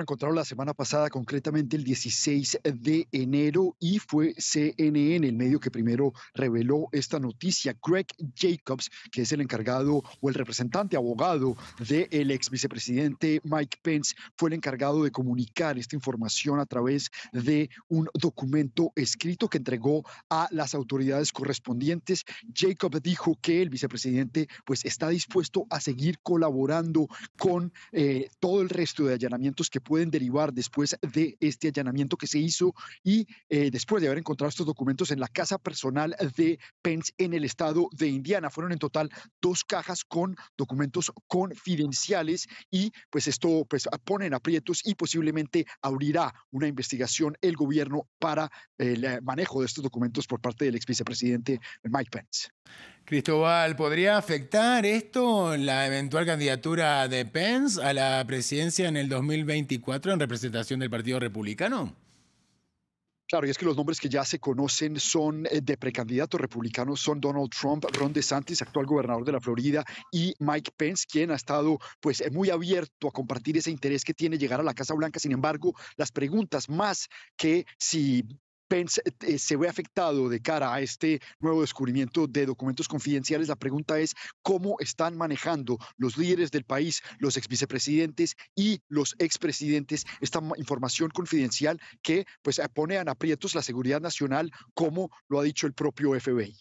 encontraron la semana pasada, concretamente el 16 de enero, y fue CNN el medio que primero reveló esta noticia. Greg Jacobs, que es el encargado o el representante abogado del ex vicepresidente Mike Pence, fue el encargado de comunicar esta información a través de un documento escrito que entregó a las autoridades correspondientes. Jacobs dijo que el vicepresidente pues está dispuesto a seguir colaborando con eh, todo el resto de allanamientos que pueden derivar después de este allanamiento que se hizo y eh, después de haber encontrado estos documentos en la casa personal de Pence en el estado de Indiana. Fueron en total dos cajas con documentos confidenciales y pues esto pues pone en aprietos y posiblemente abrirá una investigación el gobierno para el eh, manejo de estos documentos por parte del ex vicepresidente Mike Pence. Cristóbal, ¿podría afectar esto la eventual candidatura de Pence a la presidencia en el 2024 en representación del Partido Republicano? Claro, y es que los nombres que ya se conocen son eh, de precandidatos republicanos, son Donald Trump, Ron DeSantis, actual gobernador de la Florida, y Mike Pence, quien ha estado pues eh, muy abierto a compartir ese interés que tiene llegar a la Casa Blanca. Sin embargo, las preguntas más que si Pence eh, se ve afectado de cara a este nuevo descubrimiento de documentos confidenciales. La pregunta es cómo están manejando los líderes del país, los exvicepresidentes y los expresidentes esta información confidencial que pues eh, pone en aprietos la seguridad nacional, como lo ha dicho el propio FBI.